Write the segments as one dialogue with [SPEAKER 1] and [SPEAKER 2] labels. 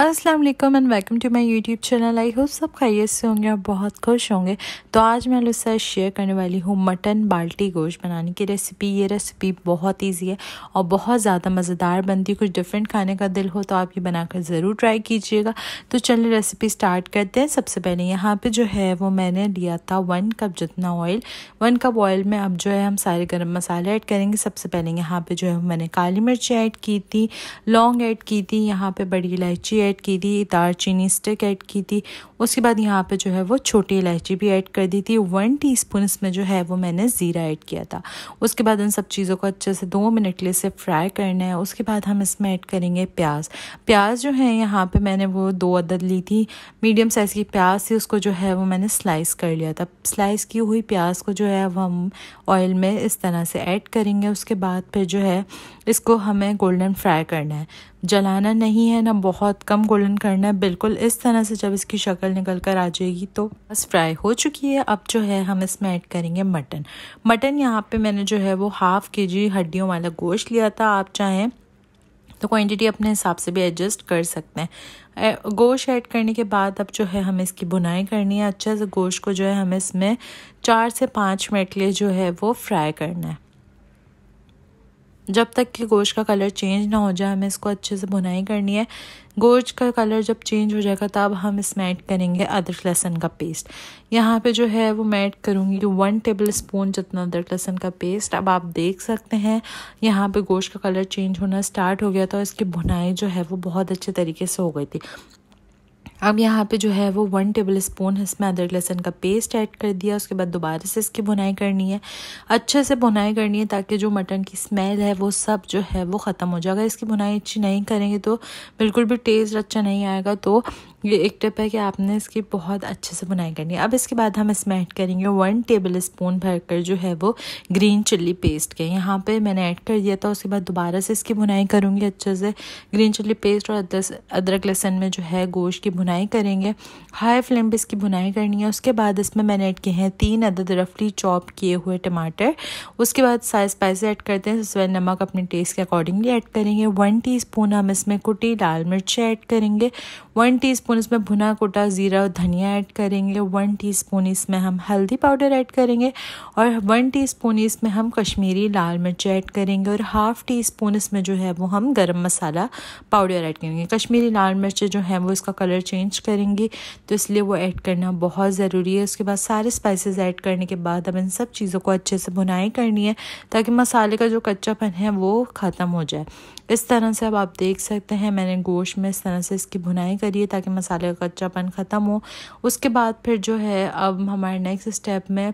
[SPEAKER 1] अस्सलाम वालेकुम and welcome to my YouTube channel I hope सब खाइए से होंगे और बहुत खुश होंगे तो आज मैं लोग साथ शेयर करने वाली हूँ मटन बाल्टी गोश्त बनाने की रेसिपी ये रेसिपी बहुत इजी है और बहुत ज़्यादा मज़ेदार बनती है कुछ डिफरेंट खाने का दिल हो तो आप ये बनाकर ज़रूर ट्राई कीजिएगा तो चलिए रेसिपी स्टार्ट करते हैं सबसे पहले यहाँ पर जो है वो मैंने लिया था वन कप जितना ऑयल वन कप ऑयल में अब जो है हम सारे गर्म मसाले ऐड करेंगे सबसे पहले यहाँ पर जो है मैंने काली मिर्ची ऐड की थी लौंग ऐड की थी यहाँ पर बड़ी इलायची ऐड की थी दार चीनी स्टिक ऐड की थी उसके बाद यहाँ पे जो है वो छोटी इलायची भी ऐड कर दी थी वन टीस्पून इसमें जो है वो मैंने ज़ीरा ऐड किया था उसके बाद इन सब चीज़ों को अच्छे से दो मिनट लिए से फ्राई करना है उसके बाद हम इसमें ऐड करेंगे प्याज प्याज जो है यहाँ पर मैंने वो दो अदद ली थी मीडियम साइज़ की प्याज थी उसको जो है वो मैंने स्लाइस कर लिया था स्लाइस की हुई प्याज को जो है वो हम ऑयल में इस तरह से ऐड करेंगे उसके बाद फिर जो है इसको हमें गोल्डन फ्राई करना है जलाना नहीं है ना बहुत कम गोल्डन करना है बिल्कुल इस तरह से जब इसकी शक्ल निकल कर आ जाएगी तो बस फ्राई हो चुकी है अब जो है हम इसमें ऐड करेंगे मटन मटन यहाँ पे मैंने जो है वो हाफ़ के जी हड्डियों वाला गोश्त लिया था आप चाहें तो क्वांटिटी अपने हिसाब से भी एडजस्ट कर सकते हैं गोश्त ऐड करने के बाद अब जो है हमें इसकी बुनाई करनी है अच्छे से गोश्त को जो है हमें इसमें चार से पाँच मिनट लिए जो है वो फ्राई करना है जब तक कि गोश्त का कलर चेंज ना हो जाए हमें इसको अच्छे से बुनाई करनी है गोश्त का कलर जब चेंज हो जाएगा तब हम इसमें ऐड करेंगे अदरक लहसन का पेस्ट यहाँ पे जो है वो मैं ऐड करूँगी वन टेबल स्पून जितना अदरक लहसन का पेस्ट अब आप देख सकते हैं यहाँ पे गोश्त का कलर चेंज होना स्टार्ट हो गया था और इसकी बुनाई जो है वो बहुत अच्छे तरीके से हो गई थी अब यहाँ पे जो है वो वन टेबल स्पून इसमें अदरक लहसन का पेस्ट ऐड कर दिया उसके बाद दोबारा से इसकी बुनाई करनी है अच्छे से बुनाई करनी है ताकि जो मटन की स्मेल है वो सब जो है वो ख़त्म हो जाएगा इसकी बुनाई अच्छी नहीं करेंगे तो बिल्कुल भी टेस्ट अच्छा नहीं आएगा तो ये एक टिप है कि आपने इसकी बहुत अच्छे से बुनाई करनी है अब इसके बाद हम इसमें ऐड करेंगे वन टेबल स्पून भरकर जो है वो ग्रीन चिल्ली पेस्ट के यहाँ पे मैंने ऐड कर दिया था उसके बाद दोबारा से इसकी बुनाई करूँगी अच्छे से ग्रीन चिल्ली पेस्ट और अदरक लहसन में जो है गोश्त की बुनाई करेंगे हाई फ्लेम पर इसकी बुनाई करनी है उसके बाद इसमें मैंने ऐड किए हैं तीन अदद रफली चॉप किए हुए टमाटर उसके बाद सारे स्पाइस ऐड करते हैं उसके नमक अपने टेस्ट के अकॉर्डिंगली ऐड करेंगे वन टी हम इसमें कुटी लाल मिर्च ऐड करेंगे वन टी स्पून इसमें भुना कोटा ज़ीरा और धनिया ऐड करेंगे वन टीस्पून इसमें हम हल्दी पाउडर ऐड करेंगे और वन टीस्पून इसमें हम कश्मीरी लाल मिर्च ऐड करेंगे और हाफ़ टी स्पून इसमें जो है वो हम गर्म मसाला पाउडर ऐड करेंगे कश्मीरी लाल मिर्च जो है वो इसका कलर चेंज करेंगी तो इसलिए वो ऐड करना बहुत ज़रूरी है उसके बाद सारे स्पाइसेस ऐड करने के बाद अब इन सब चीज़ों को अच्छे से भुनाई करनी है ताकि मसाले का जो कच्चापन है वो ख़त्म हो जाए इस तरह से अब आप देख सकते हैं मैंने गोश्त में इस तरह से इसकी भुनाई करी है ताकि मसाले का कच्चापन ख़त्म हो उसके बाद फिर जो है अब हमारे नेक्स्ट स्टेप में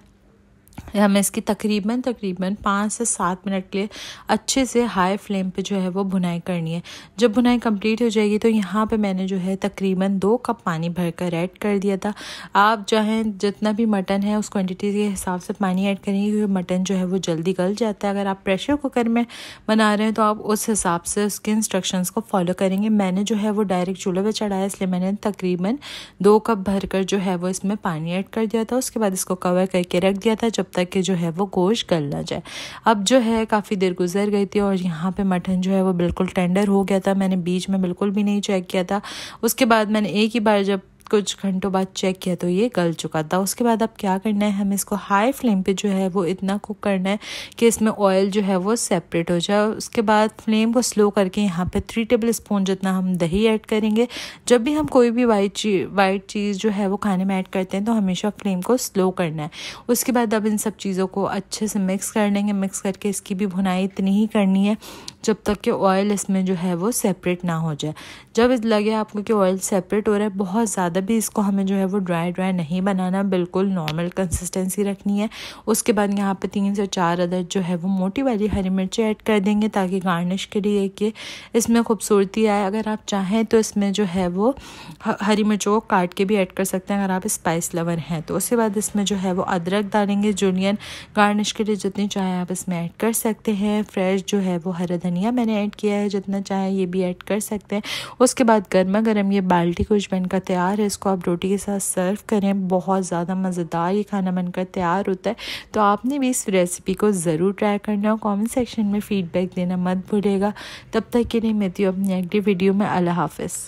[SPEAKER 1] हमें इसकी तकरीबन तकरीबन पाँच से सात मिनट के लिए अच्छे से हाई फ्लेम पे जो है वो भुनाई करनी है जब भुनाई कंप्लीट हो जाएगी तो यहाँ पे मैंने जो है तकरीबन दो कप पानी भरकर कर ऐड कर दिया था आप चाहें जितना भी मटन है उस क्वांटिटी के हिसाब से पानी ऐड करेंगे क्योंकि मटन जो है वो जल्दी गल जाता है अगर आप प्रेशर कुकर में बना रहे हैं तो आप उस हिसाब से उसके इंस्ट्रक्शन को फॉलो करेंगे मैंने जो है वो डायरेक्ट चूल्हे पर चढ़ाया इसलिए मैंने तकरीबन दो कप भर कर जो है वो इसमें पानी ऐड कर दिया था उसके बाद इसको कवर करके रख दिया था जब जब तक कि जो है वो गोश्त गल ना जाए अब जो है काफ़ी देर गुजर गई थी और यहाँ पे मटन जो है वो बिल्कुल टेंडर हो गया था मैंने बीच में बिल्कुल भी नहीं चेक किया था उसके बाद मैंने एक ही बार जब कुछ घंटों बाद चेक किया तो ये गल चुका था उसके बाद अब क्या करना है हमें इसको हाई फ्लेम पे जो है वो इतना कुक करना है कि इसमें ऑयल जो है वो सेपरेट हो जाए उसके बाद फ्लेम को स्लो करके यहाँ पे थ्री टेबल स्पून जितना हम दही ऐड करेंगे जब भी हम कोई भी वाइट चीज वाइट चीज़ जो है वो खाने में ऐड करते हैं तो हमेशा फ्लेम को स्लो करना है उसके बाद अब इन सब चीज़ों को अच्छे से मिक्स कर लेंगे मिक्स करके इसकी भी भुनाई इतनी ही करनी है जब तक कि ऑयल इसमें जो है वो सेपरेट ना हो जाए जब इस लगे आपको कि ऑयल सेपरेट हो रहा है बहुत ज़्यादा भी इसको हमें जो है वो ड्राई ड्राई नहीं बनाना बिल्कुल नॉर्मल कंसिस्टेंसी रखनी है उसके बाद यहाँ पे तीन से चार अदर जो है वो मोटी वाली हरी मिर्चें ऐड कर देंगे ताकि गार्निश के लिए कि इसमें खूबसूरती आए अगर आप चाहें तो इसमें जो है वो हरी मिर्चों को काट के भी ऐड कर सकते हैं अगर आप स्पाइस लवर हैं तो उसके बाद इसमें जो है वो अदरक डालेंगे जूनियन गार्निश के लिए जितनी चाहें आप इसमें ऐड कर सकते हैं फ्रेश जो है वो हरा धनिया मैंने ऐड किया है जितना चाहे ये भी ऐड कर सकते हैं उसके बाद गर्मा गर्म ये बाल्टी कुछ बनकर तैयार है इसको आप रोटी के साथ सर्व करें बहुत ज़्यादा मज़ेदार ये खाना बनकर तैयार होता है तो आपने भी इस रेसिपी को ज़रूर ट्राई करना और कॉमेंट सेक्शन में फ़ीडबैक देना मत भूलेगा तब तक के लिए मैं हूँ अपनी अगली वीडियो में अल्लाह हाफिज़